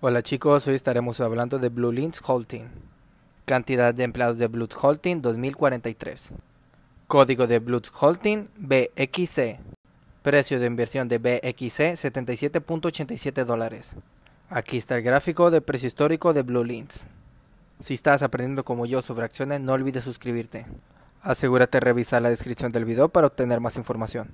Hola chicos, hoy estaremos hablando de Blue Links Holding. Cantidad de empleados de Blue Holding 2043. Código de Blue Holding BXC. Precio de inversión de BXC 77.87 dólares. Aquí está el gráfico de precio histórico de Blue Links. Si estás aprendiendo como yo sobre acciones, no olvides suscribirte. Asegúrate de revisar la descripción del video para obtener más información.